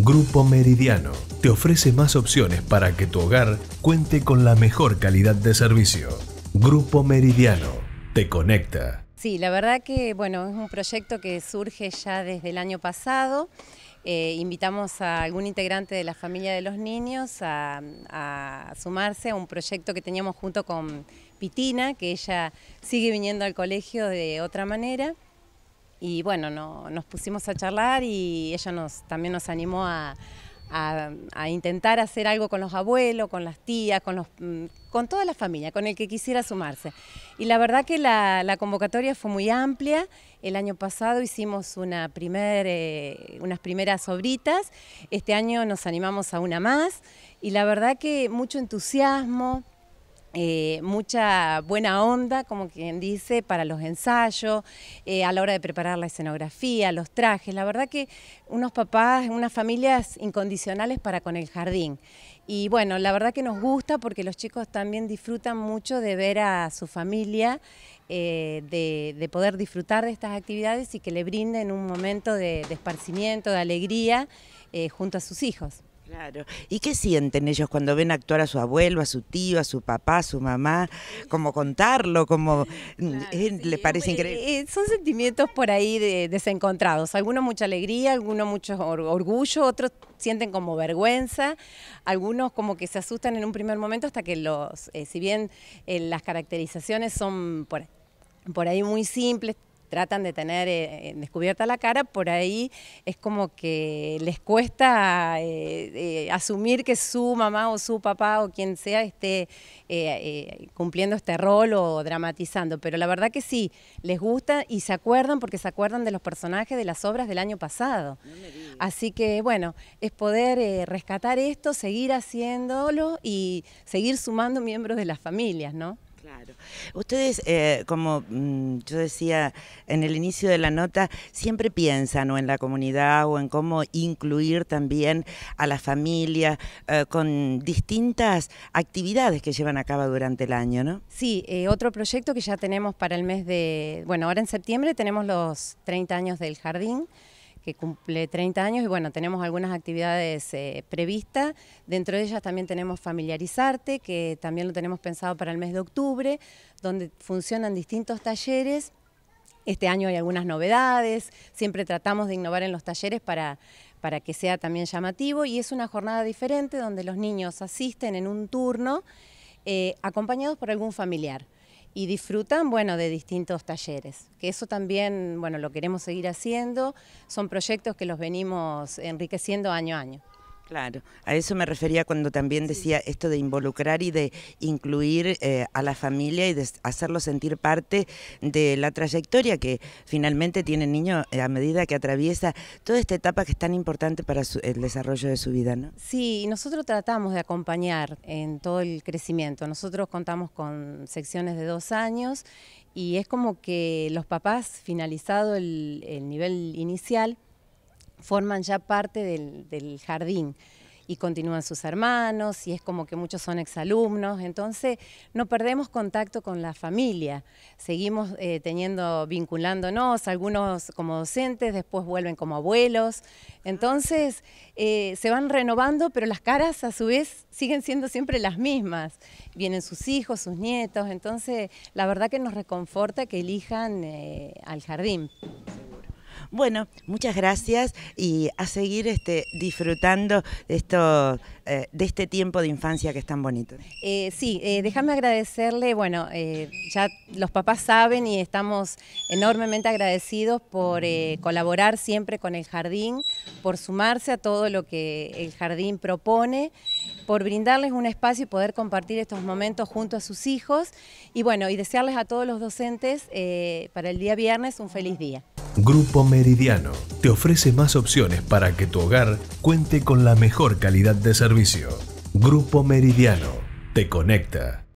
Grupo Meridiano te ofrece más opciones para que tu hogar cuente con la mejor calidad de servicio. Grupo Meridiano te conecta. Sí, la verdad que bueno, es un proyecto que surge ya desde el año pasado. Eh, invitamos a algún integrante de la familia de los niños a, a, sumarse a un proyecto que teníamos junto con Pitina, que ella sigue viniendo al colegio de otra manera y bueno, nos pusimos a charlar y ella nos, también nos animó a, a, intentar hacer algo con los abuelos, con las tías, con, los, mm, con toda la familia, con el que quisiera sumarse. Y la verdad que la, convocatoria fue muy amplia. El año pasado hicimos una primer, eh, unas primeras obritas, este año nos animamos a una más y la verdad que mucho entusiasmo. Eh, mucha buena onda, como quien dice, para los ensayos, eh, a la hora de preparar la escenografía, los trajes. La verdad que unos papás, unas familias incondicionales para con el jardín. Y bueno, la verdad que nos gusta porque los chicos también disfrutan mucho de ver a su familia, eh, de, poder disfrutar de estas actividades y que le brinden un momento de, de esparcimiento, de alegría junto a sus hijos. Claro. ¿Y qué sienten ellos cuando ven actuar a su abuelo, a su tío, a su papá, a su mamá? ¿Cómo contarlo? ¿Cómo mm, eh, les parece increíble? Eh, son sentimientos por ahí desencontrados. Algunos mucha alegría, algunos mucho orgullo, otros sienten como vergüenza, algunos como que se asustan en un primer momento hasta que los, eh, si bien las caracterizaciones son por ahí muy simples, tratan de tener eh, descubierta la cara, por ahí es como que les cuesta eh, eh, asumir que su mamá o su papá o quien sea esté cumpliendo este rol o dramatizando. Pero la verdad que sí, les gusta y se acuerdan porque se acuerdan de los personajes de las obras del año pasado. Así que bueno, es poder rescatar esto, seguir haciéndolo y seguir sumando miembros de las familias, ¿no? Claro. Ustedes, eh, como mm, yo decía en el inicio de la nota, siempre piensan o en la comunidad o en cómo incluir también a la familia eh, con distintas actividades que llevan a cabo durante el año, ¿no? Sí, eh, otro proyecto que ya tenemos para el mes de, bueno, ahora en septiembre tenemos los 30 años del jardín que cumple 30 años y bueno, tenemos algunas actividades eh, previstas. Dentro de ellas también tenemos Familiarizarte, que también lo tenemos pensado para el mes de octubre, donde funcionan distintos talleres. Este año hay algunas novedades, siempre tratamos de innovar en los talleres para, que sea también llamativo y es una jornada diferente donde los niños asisten en un turno eh, acompañados por algún familiar y disfrutan, bueno, de distintos talleres, que eso también, bueno, lo queremos seguir haciendo, son proyectos que los venimos enriqueciendo año a año. Claro, a eso me refería cuando también decía esto de involucrar y de incluir eh, a la familia y de hacerlo sentir parte de la trayectoria que finalmente tiene el niño eh, a medida que atraviesa toda esta etapa que es tan importante para el desarrollo de su vida, ¿no? Sí, nosotros tratamos de acompañar en todo el crecimiento. Nosotros contamos con secciones de dos años y es como que los papás, finalizado el nivel inicial, forman ya parte del, jardín y continúan sus hermanos y es como que muchos son exalumnos, entonces no perdemos contacto con la familia, seguimos eh, teniendo, vinculándonos, algunos como docentes, después vuelven como abuelos, entonces eh, se van renovando, pero las caras a su vez siguen siendo siempre las mismas, vienen sus hijos, sus nietos, entonces la verdad que nos reconforta que elijan eh, al jardín. Bueno, muchas gracias y a seguir este, disfrutando de, esto, eh, de este tiempo de infancia que es tan bonito. Eh, sí, eh, déjame agradecerle, bueno, ya los papás saben y estamos enormemente agradecidos por colaborar siempre con el jardín, por sumarse a todo lo que el jardín propone, por brindarles un espacio y poder compartir estos momentos junto a sus hijos y bueno, y desearles a todos los docentes para el día viernes un feliz día. Grupo Meridiano te ofrece más opciones para que tu hogar cuente con la mejor calidad de servicio. Grupo Meridiano te conecta.